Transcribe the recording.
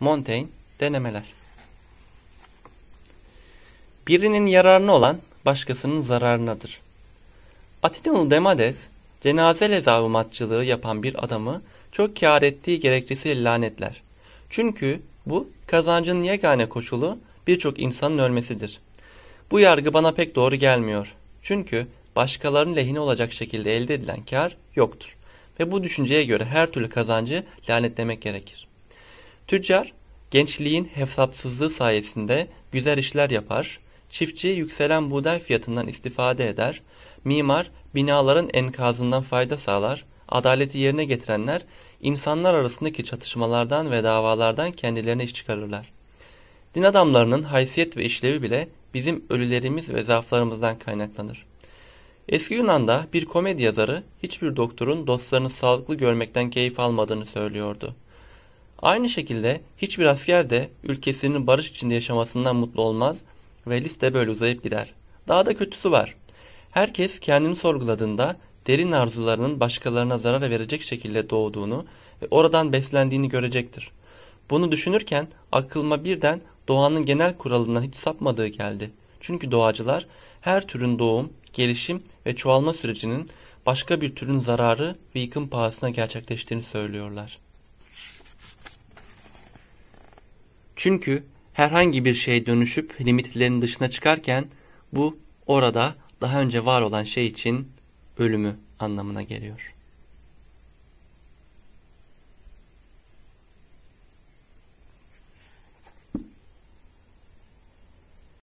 Montaigne denemeler. Birinin yararına olan başkasının zararınadır. Atinalı Demades, cenaze lezavmatçılığı yapan bir adamı çok kâr ettiği gerekçesiyle lanetler. Çünkü bu kazancın yegane koşulu birçok insanın ölmesidir. Bu yargı bana pek doğru gelmiyor. Çünkü başkalarının lehine olacak şekilde elde edilen kar yoktur. Ve bu düşünceye göre her türlü kazancı lanetlemek gerekir. Tüccar gençliğin hesapsızlığı sayesinde güzel işler yapar, çiftçi yükselen buğday fiyatından istifade eder, mimar binaların enkazından fayda sağlar, adaleti yerine getirenler insanlar arasındaki çatışmalardan ve davalardan kendilerine iş çıkarırlar. Din adamlarının haysiyet ve işlevi bile bizim ölülerimiz ve zaaflarımızdan kaynaklanır. Eski Yunan'da bir komedi yazarı hiçbir doktorun dostlarını sağlıklı görmekten keyif almadığını söylüyordu. Aynı şekilde hiçbir asker de ülkesinin barış içinde yaşamasından mutlu olmaz ve liste böyle uzayıp gider. Daha da kötüsü var. Herkes kendini sorguladığında derin arzularının başkalarına zarar verecek şekilde doğduğunu ve oradan beslendiğini görecektir. Bunu düşünürken aklıma birden doğanın genel kuralından hiç sapmadığı geldi. Çünkü doğacılar her türün doğum, gelişim ve çoğalma sürecinin başka bir türün zararı ve yıkım pahasına gerçekleştiğini söylüyorlar. Çünkü herhangi bir şey dönüşüp limitlerin dışına çıkarken bu orada daha önce var olan şey için ölümü anlamına geliyor.